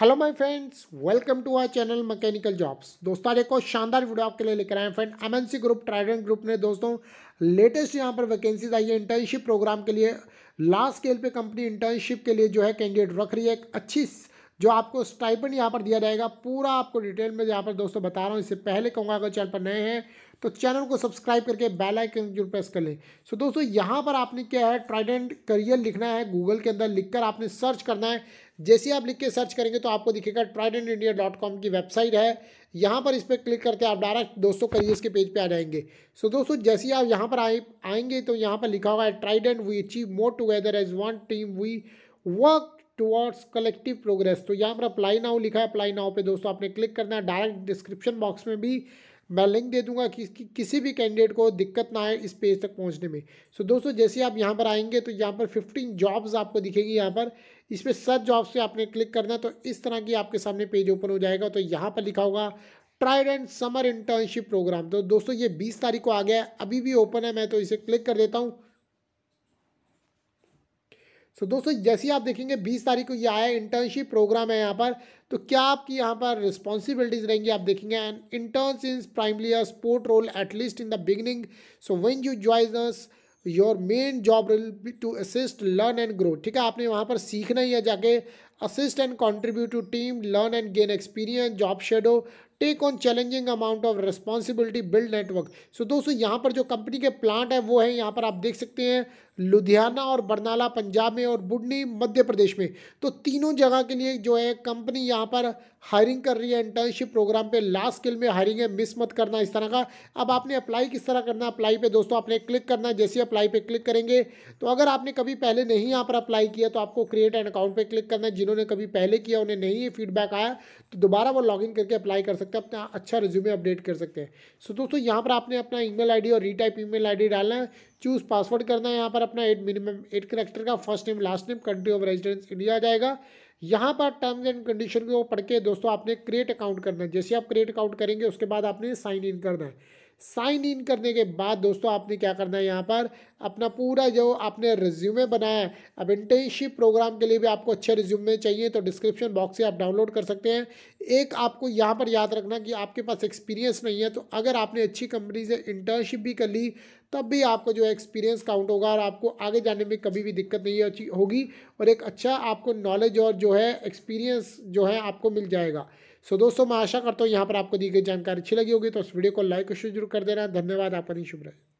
hello my friends welcome to our channel mechanical jobs दोस्तों आज एक और शानदार वीडियो आपके लिए लेकर आए friend MNC group Trident group ने दोस्तों लेटेस्ट यहां पर वैकेंसीज आई है इंटर्नशिप प्रोग्राम के लिए लास्ट स्केल पे कंपनी इंटर्नशिप के लिए जो है कैंडिडेट रख रही है एक अच्छी जो आपको स्टाइपन यहाँ पर दिया जाएगा पूरा आपको डिटेल में यहाँ पर दोस्तों बता रहा हूँ इससे पहले कहूँगा अगर चैनल पर नए हैं तो चैनल को सब्सक्राइब करके बेल आइकन जरूर प्रेस कर लें सो so, दोस्तों यहाँ पर आपने क्या है ट्राइडेंट करियर लिखना है गूगल के अंदर लिखकर आपने सर्च करना है जैसे आप लिख के सर्च करेंगे तो आपको दिखेगा ट्राइडेंट इंडिया डॉट कॉम की वेबसाइट है यहाँ पर इस पर क्लिक करके आप डायरेक्ट दोस्तों करियर्स के पेज पे आ जाएंगे सो so, दोस्तों जैसे ही आप यहाँ पर आए आएंगे तो यहाँ पर लिखा हुआ है Trident we achieve more together as one team we work towards collective progress तो यहाँ पर अप्लाई नाउ लिखा है अप्लाई नाउ पे दोस्तों आपने क्लिक करना है डायरेक्ट डिस्क्रिप्शन बॉक्स में भी मैं लिंक दे दूंगा कि, कि किसी भी कैंडिडेट को दिक्कत ना आए इस पेज तक पहुंचने में सो so, दोस्तों जैसे आप यहाँ पर आएंगे तो यहाँ पर 15 जॉब्स आपको दिखेगी यहाँ पर इस पर सर्च जॉब्स से आपने क्लिक करना है तो इस तरह की आपके सामने पेज ओपन हो जाएगा तो यहाँ पर लिखा होगा एंड समर इंटर्नशिप प्रोग्राम तो दोस्तों ये बीस तारीख को आ गया है अभी भी ओपन है मैं तो इसे क्लिक कर देता हूँ सो so, दोस्तों जैसे ही आप देखेंगे बीस तारीख को ये आया इंटर्नशिप प्रोग्राम है यहाँ पर तो क्या आपकी यहाँ पर रिस्पॉन्सिबिलिटीज रहेंगी आप देखेंगे and interns in primarily a support role at least in the beginning so when you joins your main job will to assist learn and grow ठीक है आपने वहाँ पर सीखना ही है जाके assist and contribute to team, learn and gain experience, job shadow, take on challenging amount of responsibility build network so दोस्तों यहाँ पर जो कंपनी के प्लांट है वो है यहाँ पर आप देख सकते हैं लुधियाना और बरनाला पंजाब में और बुडनी मध्य प्रदेश में तो तीनों जगह के लिए जो है कंपनी यहाँ पर हायरिंग कर रही है इंटर्नशिप प्रोग्राम पे लास्ट स्किल में हायरिंग है मिस मत करना इस तरह का अब आपने अप्लाई किस तरह करना अप्लाई पे दोस्तों आपने क्लिक करना है जैसे अप्लाई पे क्लिक करेंगे तो अगर आपने कभी पहले नहीं यहाँ पर अप्लाई किया तो आपको क्रिएट एंड अकाउंट पर क्लिक करना है जिन्होंने कभी पहले किया उन्हें नहीं ये फीडबैक आया तो दोबारा वो लॉगिन करके अप्लाई कर सकते हैं अपना अच्छा रिज्यूमे अपडेट कर सकते हैं सो दोस्तों यहाँ पर आपने अपना ईमेल आईडी और रीटाइप ईमेल आईडी डालना है चूज़ पासवर्ड करना है यहाँ पर अपना एट मिनिमम एट करेक्टर का first name last name country of residence India आ जाएगा यहाँ पर टर्म्स एंड कंडीशन को पढ़ के दोस्तों आपने क्रिएट अकाउंट करना है जैसे आप क्रिएट अकाउंट करेंगे उसके बाद आपने साइन इन करना है साइन इन करने के बाद दोस्तों आपने क्या करना है यहाँ पर अपना पूरा जो आपने रिज्यूमे बनाया है अब इंटर्नशिप प्रोग्राम के लिए भी आपको अच्छे रिज्यूमे चाहिए तो डिस्क्रिप्शन बॉक्स से आप डाउनलोड कर सकते हैं एक आपको यहाँ पर याद रखना कि आपके पास एक्सपीरियंस नहीं है तो अगर आपने अच्छी कंपनी से इंटर्नशिप भी कर ली तब भी आपको जो है एक्सपीरियंस काउंट होगा और आपको आगे जाने में कभी भी दिक्कत नहीं होगी और एक अच्छा आपको नॉलेज और जो है एक्सपीरियंस जो है आपको मिल जाएगा सो दोस्तों मैं आशा करता हूँ यहाँ पर आपको दी गई जानकारी अच्छी लगी होगी तो उस वीडियो को लाइक जरूर कर देना धन्यवाद आपका नहीं शुभ रहे